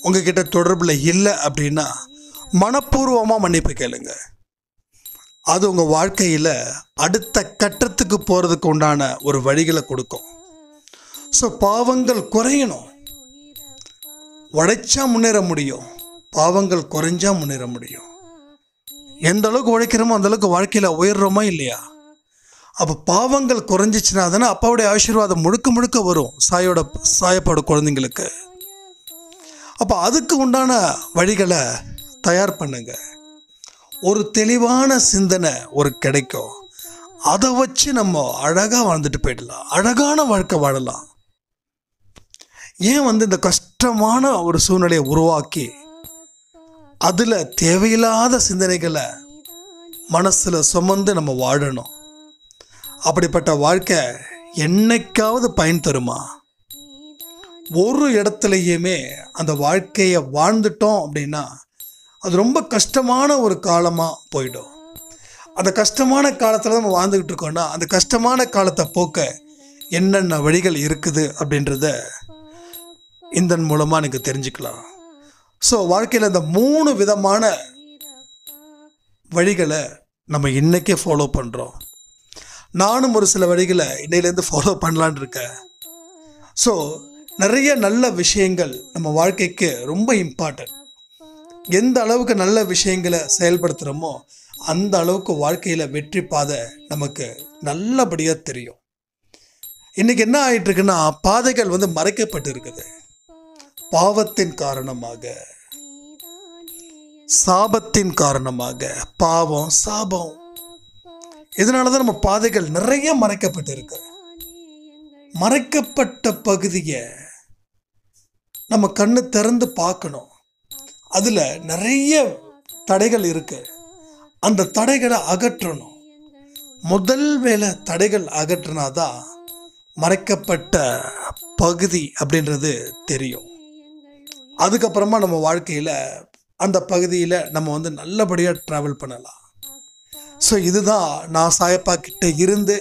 உங்ககிட்ட தொடர்பில் இல்லை அப்படின்னா மனப்பூர்வமாக மன்னிப்பு கேளுங்க அது உங்கள் வாழ்க்கையில் அடுத்த கட்டத்துக்கு போகிறதுக்கு உண்டான ஒரு வழிகளை கொடுக்கும் ஸோ பாவங்கள் குறையணும் உழைச்சா முன்னேற முடியும் பாவங்கள் குறைஞ்சா முன்னேற முடியும் எந்த அளவுக்கு உழைக்கிறோமோ அந்தளவுக்கு வாழ்க்கையில் உயர்றோமா இல்லையா அப்போ பாவங்கள் குறைஞ்சிச்சுன்னா தானே அப்பாவுடைய ஆசீர்வாதம் முழுக்க முழுக்க வரும் சாயோட சாயப்பாடு குழந்தைங்களுக்கு அப்போ அதுக்கு உண்டான வழிகளை தயார் பண்ணுங்க ஒரு தெளிவான சிந்தனை ஒரு கிடைக்கும் அதை வச்சு நம்ம அழகாக வாழ்ந்துட்டு போயிடலாம் அழகான வாழ்க்கை வாழலாம் ஏன் வந்து இந்த கஷ்டமான ஒரு சூழ்நிலையை உருவாக்கி அதில் தேவையில்லாத சிந்தனைகளை மனசில் சுமந்து நம்ம வாழணும் அப்படிப்பட்ட வாழ்க்கை என்னைக்காவது பயன் தருமா ஒரு இடத்துலையுமே அந்த வாழ்க்கையை வாழ்ந்துட்டோம் அப்படின்னா அது ரொம்ப கஷ்டமான ஒரு காலமாக போயிடும் அந்த கஷ்டமான காலத்தில் நம்ம வாழ்ந்துக்கிட்டு இருக்கோன்னா அந்த கஷ்டமான காலத்தை போக்க என்னென்ன வழிகள் இருக்குது அப்படின்றத இந்த மூலமாக நீங்கள் தெரிஞ்சுக்கலாம் ஸோ வாழ்க்கையில் இந்த மூணு விதமான வழிகளை நம்ம இன்றைக்கே ஃபாலோ பண்ணுறோம் நானும் ஒரு சில வழிகளை இன்னையிலேருந்து ஃபாலோ பண்ணலான் இருக்கேன் ஸோ நிறைய நல்ல விஷயங்கள் நம்ம வாழ்க்கைக்கு ரொம்ப இம்பார்ட்டன்ட் எந்த அளவுக்கு நல்ல விஷயங்களை செயல்படுத்துகிறோமோ அந்த அளவுக்கு வாழ்க்கையில் வெற்றி பாதை நமக்கு நல்லபடியாக தெரியும் இன்றைக்கி என்ன ஆகிட்டுருக்குன்னா பாதைகள் வந்து மறைக்கப்பட்டு இருக்குது பாவத்தின் காரணமாக சாபத்தின் காரணமாக பாவம் சாபம் இதனால தான் நம்ம பாதைகள் நிறைய மறைக்கப்பட்டு இருக்கு மறைக்கப்பட்ட பகுதியை நம்ம கண்ணு திறந்து பார்க்கணும் அதில் நிறைய தடைகள் இருக்குது அந்த தடைகளை அகற்றணும் முதல் வேலை தடைகள் அகற்றினாதான் மறைக்கப்பட்ட பகுதி அப்படின்றது தெரியும் அதுக்கப்புறமா நம்ம வாழ்க்கையில் அந்த பகுதியில் நம்ம வந்து நல்லபடியாக ட்ராவல் பண்ணலாம் ஸோ இதுதான் நான் சாயப்பா கிட்டே இருந்து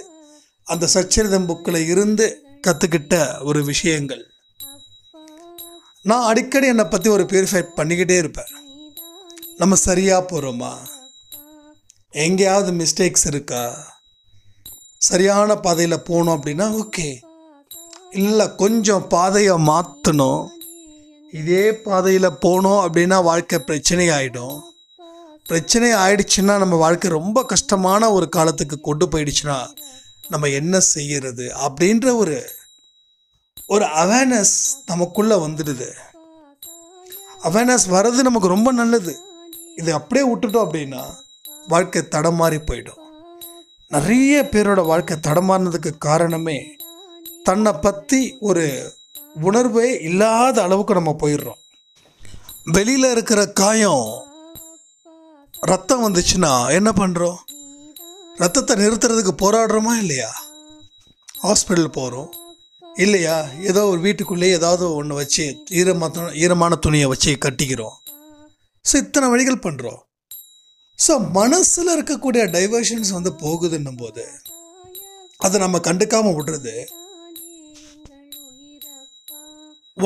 அந்த சச்சரிதம் புக்கில் இருந்து கற்றுக்கிட்ட ஒரு விஷயங்கள் நான் அடிக்கடி என்னை பற்றி ஒரு பியூரிஃபை பண்ணிக்கிட்டே இருப்பேன் நம்ம சரியாக போகிறோமா எங்கேயாவது மிஸ்டேக்ஸ் இருக்கா சரியான பாதையில் போனோம் அப்படின்னா ஓகே இல்லை கொஞ்சம் பாதையை மாற்றணும் இதே பாதையில் போனோம் அப்படின்னா வாழ்க்கை பிரச்சனை ஆகிடும் பிரச்சனை ஆயிடுச்சுன்னா நம்ம வாழ்க்கை ரொம்ப கஷ்டமான ஒரு காலத்துக்கு கொண்டு போயிடுச்சுன்னா நம்ம என்ன செய்கிறது அப்படின்ற ஒரு ஒரு அவேர்னஸ் நமக்குள்ளே வந்துடுது அவேர்னஸ் வர்றது நமக்கு ரொம்ப நல்லது இதை அப்படியே விட்டுட்டோம் அப்படின்னா வாழ்க்கை தடம் மாறி போயிடும் நிறைய பேரோட வாழ்க்கை தடமாறினதுக்கு காரணமே தன்னை பற்றி ஒரு உணர்வே இல்லாத அளவுக்கு நம்ம போயிடுறோம் வெளியில் இருக்கிற காயம் ரத்தம் வந்துச்சுன்னா என்ன பண்ணுறோம் ரத்தத்தை நிறுத்துறதுக்கு போராடுறோமா இல்லையா ஹாஸ்பிட்டல் போகிறோம் இல்லையா ஏதோ ஒரு வீட்டுக்குள்ளேயே ஏதாவது ஒன்று வச்சு ஈரமான ஈரமான துணியை வச்சு கட்டிக்கிறோம் ஸோ இத்தனை வழிகள் பண்ணுறோம் ஸோ மனசில் இருக்கக்கூடிய டைவர்ஷன்ஸ் வந்து போகுதுன்னும் போது அதை நம்ம கண்டுக்காமல் விடுறது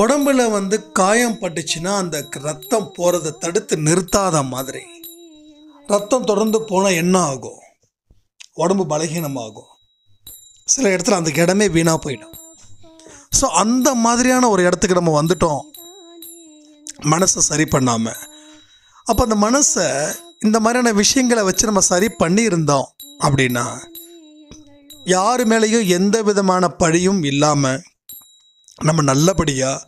உடம்புல வந்து காயம் பட்டுச்சுன்னா அந்த ரத்தம் போகிறத தடுத்து நிறுத்தாத மாதிரி ரத்தம் தொடர்ந்து போனால் என்ன ஆகும் உடம்பு பலகீனமாகும் சில இடத்துல அந்த இடமே வீணாக போயிடும் ஸோ அந்த மாதிரியான ஒரு இடத்துக்கு நம்ம வந்துட்டோம் மனசை சரி பண்ணாமல் அப்போ அந்த மனசை இந்த மாதிரியான விஷயங்களை வச்சு நம்ம சரி பண்ணியிருந்தோம் அப்படின்னா யார் மேலேயும் எந்த விதமான பழியும் இல்லாமல் நம்ம நல்லபடியாக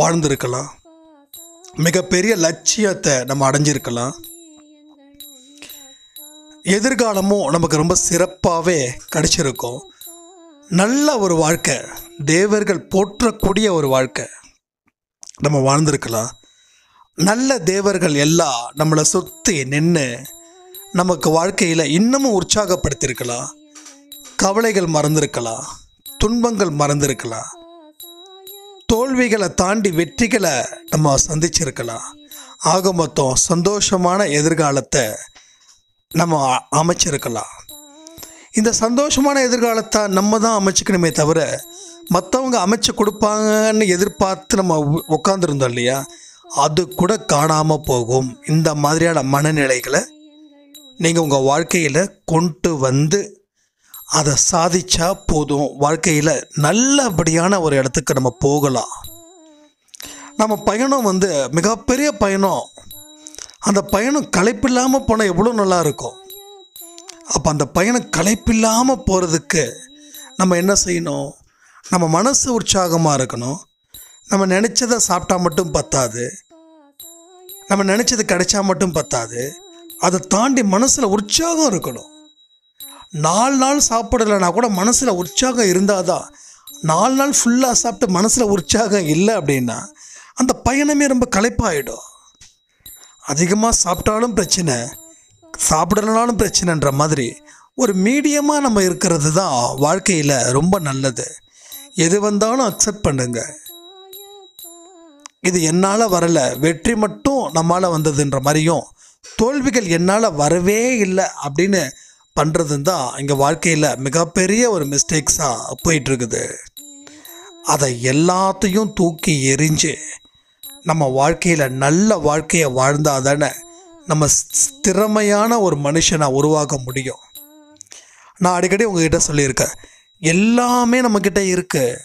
வாழ்ந்திருக்கலாம் மிகப்பெரிய லட்சியத்தை நம்ம அடைஞ்சிருக்கலாம் எதிர்காலமும் நமக்கு ரொம்ப சிறப்பாகவே கிடச்சிருக்கும் நல்ல ஒரு வாழ்க்கை தேவர்கள் போற்றக்கூடிய ஒரு வாழ்க்கை நம்ம வாழ்ந்திருக்கலாம் நல்ல தேவர்கள் எல்லாம் நம்மளை சுற்றி நின்று நமக்கு வாழ்க்கையில் இன்னமும் உற்சாகப்படுத்தியிருக்கலாம் கவலைகள் மறந்துருக்கலாம் துன்பங்கள் மறந்துருக்கலாம் தோல்விகளை தாண்டி வெற்றிகளை நம்ம சந்திச்சிருக்கலாம் ஆக மொத்தம் சந்தோஷமான எதிர்காலத்தை நம்ம அமைச்சிருக்கலாம் இந்த சந்தோஷமான எதிர்காலத்தை நம்ம தான் அமைச்சுக்கணுமே தவிர மற்றவங்க அமைச்சு கொடுப்பாங்கன்னு எதிர்பார்த்து நம்ம உட்காந்துருந்தோம் இல்லையா அது கூட காணாமல் போகும் இந்த மாதிரியான மனநிலைகளை நீங்கள் உங்கள் வாழ்க்கையில் கொண்டு வந்து அதை சாதிச்சா போதும் வாழ்க்கையில் நல்லபடியான ஒரு இடத்துக்கு நம்ம போகலாம் நம்ம பயணம் வந்து மிகப்பெரிய பயணம் அந்த பயணம் களைப்பில்லாமல் போனால் எவ்வளோ நல்லாயிருக்கும் அப்போ அந்த பயணம் களைப்பில்லாமல் போகிறதுக்கு நம்ம என்ன செய்யணும் நம்ம மனசு உற்சாகமாக இருக்கணும் நம்ம நினச்சதை சாப்பிட்டா மட்டும் பத்தாது நம்ம நினச்சது கிடைச்சா மட்டும் பத்தாது அதை தாண்டி மனசில் உற்சாகம் இருக்கணும் நாலு நாள் சாப்பிடலைன்னா கூட மனசில் உற்சாகம் இருந்தால் தான் நாலு நாள் ஃபுல்லாக சாப்பிட்டு மனசில் உற்சாகம் இல்லை அப்படின்னா அந்த பயணமே ரொம்ப களைப்பாயிடும் அதிகமாக சாப்பிட்டாலும் பிரச்சனை சாப்பிடலனாலும் பிரச்சனைன்ற மாதிரி ஒரு மீடியமாக நம்ம இருக்கிறது தான் வாழ்க்கையில் ரொம்ப நல்லது எது வந்தாலும் அக்செப்ட் பண்ணுங்க இது என்னால் வரலை வெற்றி மட்டும் நம்மளால் வந்ததுன்ற மாதிரியும் தோல்விகள் என்னால் வரவே இல்லை அப்படின்னு பண்ணுறது தான் இங்கே வாழ்க்கையில் மிகப்பெரிய ஒரு மிஸ்டேக்ஸாக போயிட்டுருக்குது அதை எல்லாத்தையும் தூக்கி எரிஞ்சு நம்ம வாழ்க்கையில் நல்ல வாழ்க்கையை வாழ்ந்தால் தானே நம்ம திறமையான ஒரு மனுஷனை உருவாக்க முடியும் நான் அடிக்கடி உங்ககிட்ட சொல்லியிருக்கேன் எல்லாமே நம்மக்கிட்ட இருக்குது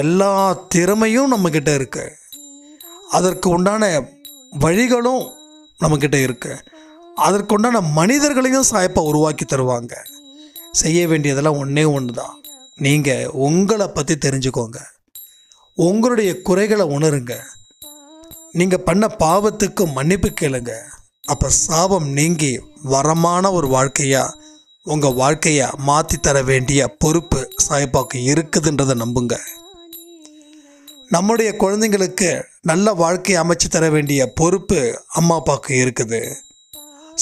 எல்லா திறமையும் நம்மக்கிட்ட இருக்குது அதற்கு உண்டான வழிகளும் நம்மக்கிட்ட இருக்குது உண்டான மனிதர்களையும் சாய்ப்பாக உருவாக்கி தருவாங்க செய்ய வேண்டியதெல்லாம் ஒன்றே ஒன்று தான் நீங்கள் உங்களை பற்றி தெரிஞ்சுக்கோங்க உங்களுடைய குறைகளை உணருங்க நீங்கள் பண்ண பாவத்துக்கு மன்னிப்பு கேளுங்க அப்போ சாபம் நீங்கி வரமான ஒரு வாழ்க்கையாக உங்கள் வாழ்க்கையை மாற்றி தர வேண்டிய பொறுப்பு சாய்பாக்கு இருக்குதுன்றதை நம்புங்க நம்முடைய குழந்தைங்களுக்கு நல்ல வாழ்க்கையை அமைச்சு தர வேண்டிய பொறுப்பு அம்மா அப்பாவுக்கு இருக்குது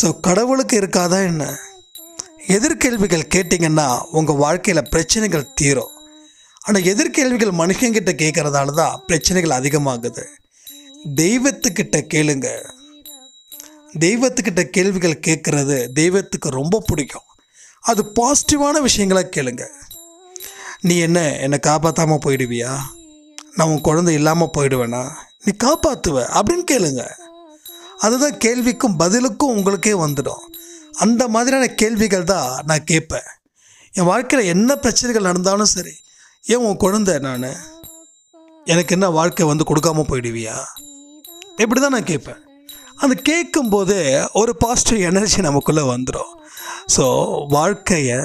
ஸோ கடவுளுக்கு இருக்காதா என்ன எதிர்கேள்விகள் கேட்டிங்கன்னா உங்கள் வாழ்க்கையில் பிரச்சனைகள் தீரும் ஆனால் எதிர்கேள்விகள் மனுஷங்கிட்ட கேட்குறதால தான் பிரச்சனைகள் அதிகமாகுது தெய்வத்துக்கிட்ட கேளுங்க தெய்வத்துக்கிட்ட கேள்விகள் கேட்குறது தெய்வத்துக்கு ரொம்ப பிடிக்கும் அது பாசிட்டிவான விஷயங்களை கேளுங்க நீ என்ன என்னை காப்பாற்றாமல் போயிடுவியா நான் உன் குழந்தை இல்லாமல் போயிடுவேனா நீ காப்பாற்றுவ அப்படின்னு கேளுங்க அதுதான் கேள்விக்கும் பதிலுக்கும் உங்களுக்கே வந்துடும் அந்த மாதிரியான கேள்விகள் தான் நான் கேட்பேன் என் வாழ்க்கையில் என்ன பிரச்சனைகள் நடந்தாலும் சரி ஏன் உன் குழந்தை நான் எனக்கு என்ன வாழ்க்கை வந்து கொடுக்காமல் போயிடுவியா இப்படி தான் நான் கேட்பேன் அந்த கேட்கும்போது ஒரு பாசிட்டிவ் எனர்ஜி நமக்குள்ளே வந்துடும் ஸோ வாழ்க்கையை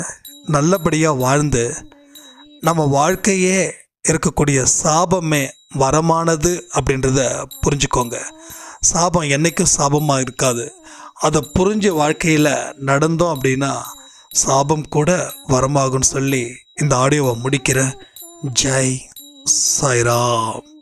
நல்லபடியாக வாழ்ந்து நம்ம வாழ்க்கையே இருக்கக்கூடிய சாபமே வரமானது அப்படின்றத புரிஞ்சுக்கோங்க சாபம் என்றைக்கும் சாபமாக இருக்காது அதை புரிஞ்ச வாழ்க்கையில் நடந்தோம் அப்படின்னா சாபம் கூட வரமாகும்னு சொல்லி இந்த ஆடியோவை முடிக்கிறேன் ஜெய் சாய்ராம்